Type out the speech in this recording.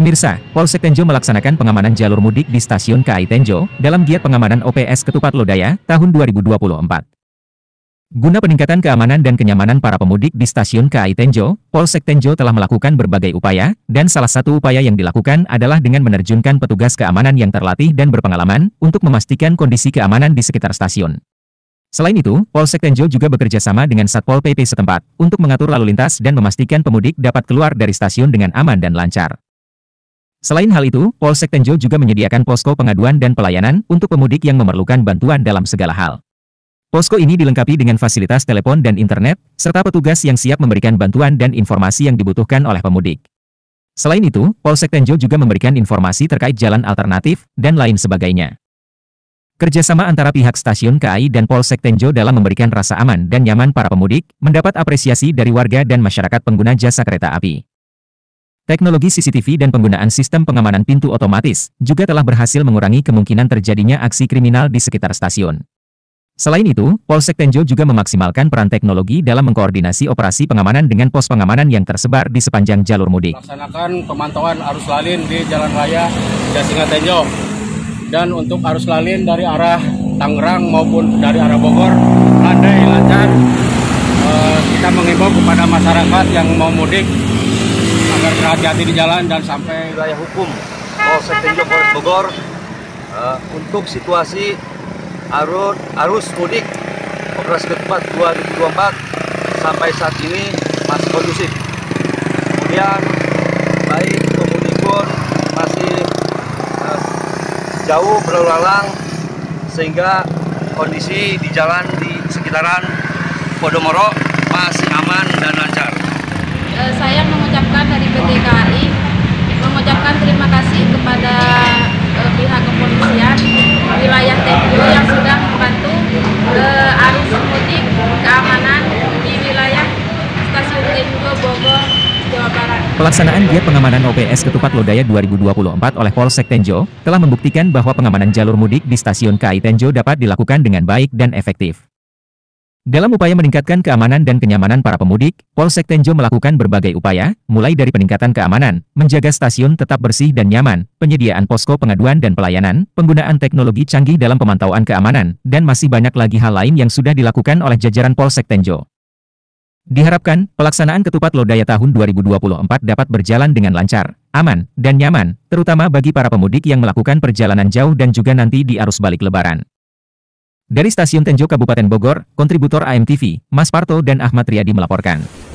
Pemirsa, Polsek Tenjo melaksanakan pengamanan jalur mudik di stasiun KAI Tenjo dalam giat pengamanan OPS Ketupat Lodaya tahun 2024. Guna peningkatan keamanan dan kenyamanan para pemudik di stasiun KAI Tenjo, Polsek Tenjo telah melakukan berbagai upaya, dan salah satu upaya yang dilakukan adalah dengan menerjunkan petugas keamanan yang terlatih dan berpengalaman untuk memastikan kondisi keamanan di sekitar stasiun. Selain itu, Polsek Tenjo juga bekerja sama dengan Satpol PP setempat untuk mengatur lalu lintas dan memastikan pemudik dapat keluar dari stasiun dengan aman dan lancar. Selain hal itu, Polsek Tenjo juga menyediakan posko pengaduan dan pelayanan untuk pemudik yang memerlukan bantuan dalam segala hal. Posko ini dilengkapi dengan fasilitas telepon dan internet, serta petugas yang siap memberikan bantuan dan informasi yang dibutuhkan oleh pemudik. Selain itu, Polsek Tenjo juga memberikan informasi terkait jalan alternatif dan lain sebagainya. Kerjasama antara pihak stasiun KAI dan Polsek Tenjo dalam memberikan rasa aman dan nyaman para pemudik, mendapat apresiasi dari warga dan masyarakat pengguna jasa kereta api. Teknologi CCTV dan penggunaan sistem pengamanan pintu otomatis juga telah berhasil mengurangi kemungkinan terjadinya aksi kriminal di sekitar stasiun. Selain itu, Polsek Tenjo juga memaksimalkan peran teknologi dalam mengkoordinasi operasi pengamanan dengan pos pengamanan yang tersebar di sepanjang jalur mudik. Melaksanakan pemantauan arus lalin di Jalan Raya Jasinga Tenjo. Dan untuk arus lalin dari arah Tangerang maupun dari arah Bogor, landai lancar. Eh, kita mengimbau kepada masyarakat yang mau mudik agar berhati-hati di jalan dan sampai wilayah hukum Polsek Tenjo Polres Bogor uh, untuk situasi arus arus mudik operasi ketupat 2024 sampai saat ini masih kondusif. Kemudian baik pun masih uh, jauh lalang sehingga kondisi di jalan di sekitaran Podomoro masih aman dan lancar. Pelaksanaan Giat Pengamanan OPS Ketupat Lodaya 2024 oleh Polsek Tenjo telah membuktikan bahwa pengamanan jalur mudik di stasiun KAI Tenjo dapat dilakukan dengan baik dan efektif. Dalam upaya meningkatkan keamanan dan kenyamanan para pemudik, Polsek Tenjo melakukan berbagai upaya, mulai dari peningkatan keamanan, menjaga stasiun tetap bersih dan nyaman, penyediaan posko pengaduan dan pelayanan, penggunaan teknologi canggih dalam pemantauan keamanan, dan masih banyak lagi hal lain yang sudah dilakukan oleh jajaran Polsek Tenjo. Diharapkan, pelaksanaan ketupat lodaya tahun 2024 dapat berjalan dengan lancar, aman, dan nyaman, terutama bagi para pemudik yang melakukan perjalanan jauh dan juga nanti di arus balik lebaran. Dari Stasiun Tenjo Kabupaten Bogor, kontributor AMTV, Mas Parto dan Ahmad Riyadi melaporkan.